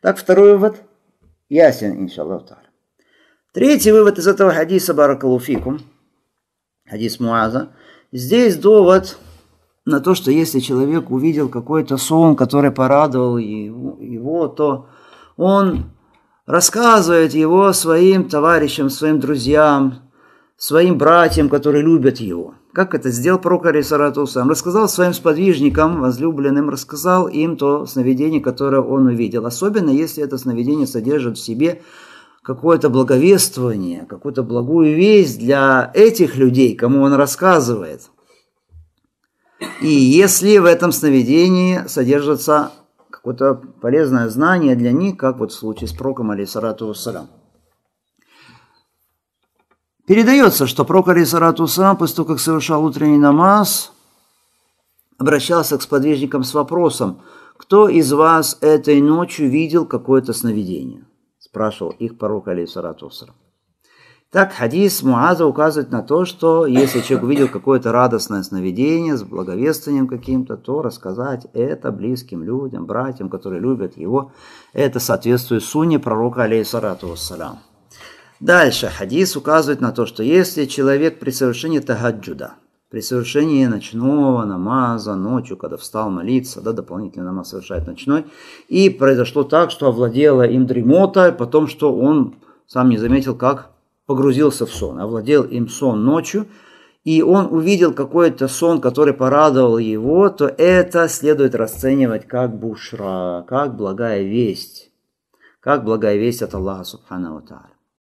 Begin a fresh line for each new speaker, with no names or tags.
Так, второй вывод ясен, иншаллаху та'аля. Третий вывод из этого хадиса Баракалуфикум, хадис Муаза, здесь довод на то, что если человек увидел какой-то сон, который порадовал его, то он рассказывает его своим товарищам, своим друзьям, своим братьям, которые любят его – как это сделал Прокорий Саратуса. Он рассказал своим сподвижникам, возлюбленным, рассказал им то сновидение, которое он увидел. Особенно, если это сновидение содержит в себе какое-то благовествование, какую-то благую весть для этих людей, кому он рассказывает. И если в этом сновидении содержится какое-то полезное знание для них, как вот в случае с Проком или Саратову Салам. Передается, что Прокорис Ратуса, после того, как совершал утренний намаз, обращался к сподвижникам с вопросом, «Кто из вас этой ночью видел какое-то сновидение?» спрашивал их пророк Алиса Ратусра. Так хадис Муаза указывает на то, что если человек увидел какое-то радостное сновидение с благовествованием каким-то, то рассказать это близким людям, братьям, которые любят его, это соответствует сунне пророка алейсарату вассалям. Дальше хадис указывает на то, что если человек при совершении тагаджуда, при совершении ночного намаза, ночью, когда встал молиться, да, дополнительный намаз совершает ночной, и произошло так, что овладела им дремота, потом, что он сам не заметил, как погрузился в сон, овладел им сон ночью, и он увидел какой-то сон, который порадовал его, то это следует расценивать как бушра, как благая весть, как благая весть от Аллаха Субхану Тааля.